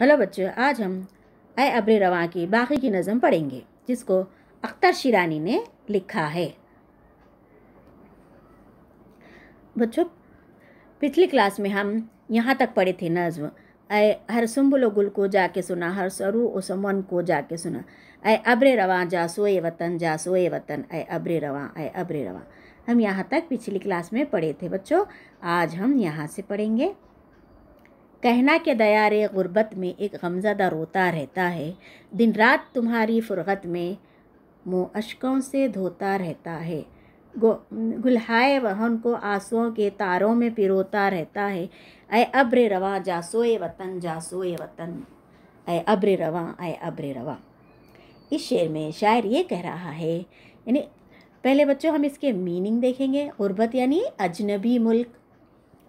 hello बच्चों आज हम आए अबरे रवा की बाकी की नज़म पढ़ेंगे जिसको अख्तर शिरानी ने लिखा है बच्चों पिछली क्लास में हम यहाँ तक पढ़े थे नज़म आए हर सुम्बुल गुल को जाके सुना हर सरू उसमन को जाके सुना आए अब्रे रवा जा सोए वतन जा सोए वतन आए अबरे रवा आए अब्रे रवा हम यहाँ तक पिछली क्लास में पढ़े थे बच्चों आज हम यहाँ से पढ़ेंगे कहना के दयारे गुर्बत में एक गमजदा रोता रहता है दिन रात तुम्हारी फुरगत में मुँह अशकों से धोता रहता है गुलहाए वहन को आंसुओं के तारों में पिरोता रहता है अय अब्र रवा जासोए वतन जासोए वतन अय अब्र रवा अय अब्र रवा इस शेर में शायर ये कह रहा है यानी पहले बच्चों हम इसके मीनिंग देखेंगे गुर्बत यानी अजनबी मुल्क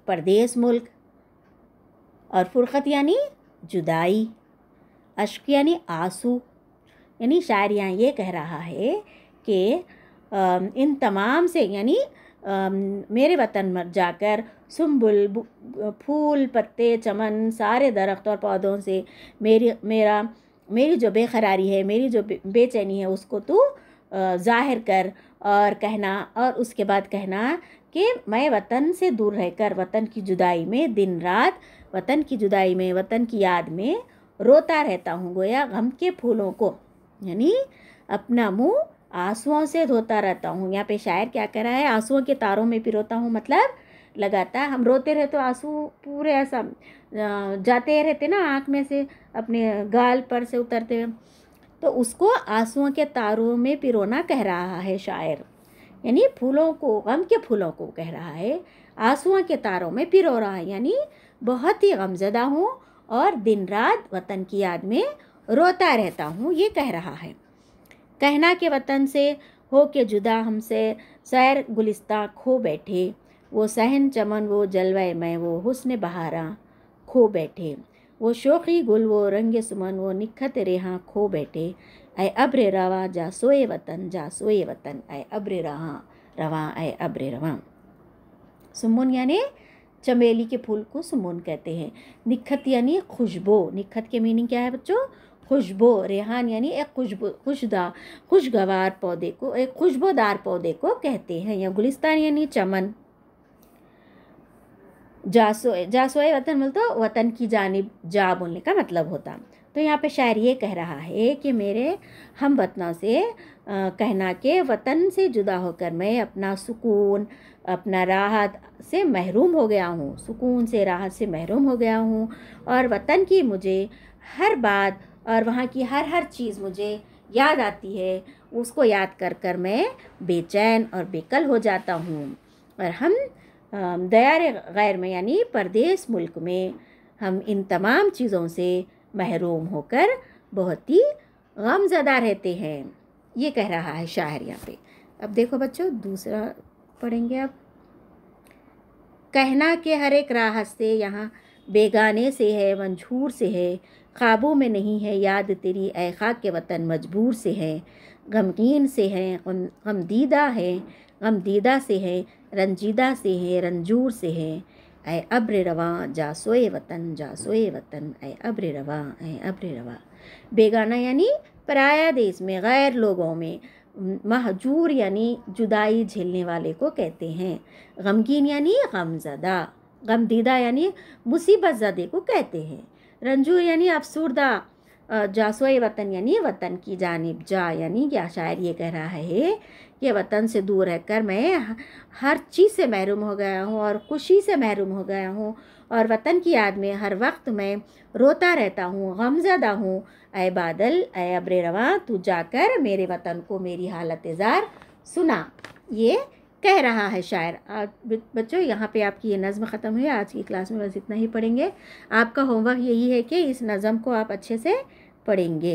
परदेस मुल्क और फुरख़त यानी जुदाई अश्क यानी आंसू यानी शायर यहाँ ये कह रहा है कि इन तमाम से यानी मेरे वतन मर जाकर सुम्बुल फूल पत्ते चमन सारे दरख्त और पौधों से मेरी मेरा मेरी जो बेखरारी है मेरी जो बेचैनी है उसको तू ज़ाहिर कर और कहना और उसके बाद कहना कि मैं वतन से दूर रहकर वतन की जुदाई में दिन रात वतन की जुदाई में वतन की याद में रोता रहता हूँ गोया गम के फूलों को यानी अपना मुंह आंसुओं से धोता रहता हूँ यहाँ पे शायर क्या कर रहा है आंसुओं के तारों में पिरोता हूँ मतलब लगातार हम रोते रहे तो आंसू पूरे ऐसा जाते रहते ना आँख में से अपने गाल पर से उतरते तो उसको आंसुओं के तारों में पिरोना कह रहा है शायर यानी फूलों को गम के फूलों को कह रहा है आंसुओं के तारों में पिरो रहा है यानी बहुत ही गमजदा हूँ और दिन रात वतन की याद में रोता रहता हूँ ये कह रहा है कहना के वतन से हो के जुदा हमसे सैर गुलिस्ता खो बैठे वो सहन चमन वो जलवय में वो हुस्न बहारा खो बैठे वो शोखी गुल वो रंग सुमन वो निखत रेहा खो बैठे ऐं अब्रे रवा जा सोए वतन जा सोए वतन ऐं अब्रे रहा रवा ऐं अब्रे रवा सुमन यानी चमेली के फूल को सुमन कहते हैं निखत यानी खुशबू निखत के मीनिंग क्या है बच्चों खुशबू रेहान यानी एक खुशबू खुशदा खुशगवार पौधे को एक खुशबूदार पौधे को कहते हैं या गुलिस्तान यानी चमन जासोए जासोए वतन बोल तो वतन की जानब जा बोलने का मतलब होता तो यहाँ पे शायर ये कह रहा है कि मेरे हम वतनों से आ, कहना के वतन से जुदा होकर मैं अपना सुकून अपना राहत से महरूम हो गया हूँ सुकून से राहत से महरूम हो गया हूँ और वतन की मुझे हर बात और वहाँ की हर हर चीज़ मुझे याद आती है उसको याद कर कर मैं बेचैन और बेकल हो जाता हूँ और हम दयार गैर में यानी परदेश मुल्क में हम इन तमाम चीज़ों से महरूम होकर बहुत ही गमजदा रहते हैं ये कह रहा है शायर यहाँ पे अब देखो बच्चों दूसरा पढ़ेंगे आप कहना के हर एक राह से यहाँ बेगाने से है मंझूर से है ख्वाबों में नहीं है याद तेरी ए खाक के वतन मजबूर से है गमगीन से है गमदीदा है गमदीदा से है रंजीदा से हैं रंजूर से हैं ऐ अब्र रवा जा सोए वतन जा सोए वतन ऐ अब्र रवा ऐ अब्र रवा बेगाना यानी पराया देश में गैर लोगों में महजूर यानी जुदाई झेलने वाले को कहते हैं गमगीन यानी गमजदा गमदीदा यानी मुसीबत जदे को कहते हैं रंजूर यानी अफसरदा जासोए वतन यानी वतन की जानब जा यानी क्या शायर ये कह रहा है कि वतन से दूर रहकर मैं हर चीज़ से महरूम हो गया हूँ और खुशी से महरूम हो गया हूँ और वतन की याद में हर वक्त मैं रोता रहता हूँ गमजदा हूँ अय बादल अय अब्र रवा तू जाकर मेरे वतन को मेरी हालत इजार सुना ये कह रहा है शायर आज बच्चों यहाँ पे आपकी ये नज़म ख़त्म हुई आज की क्लास में बस इतना ही पढ़ेंगे आपका होमवर्क यही है कि इस नज़म को आप अच्छे से पड़ेंगे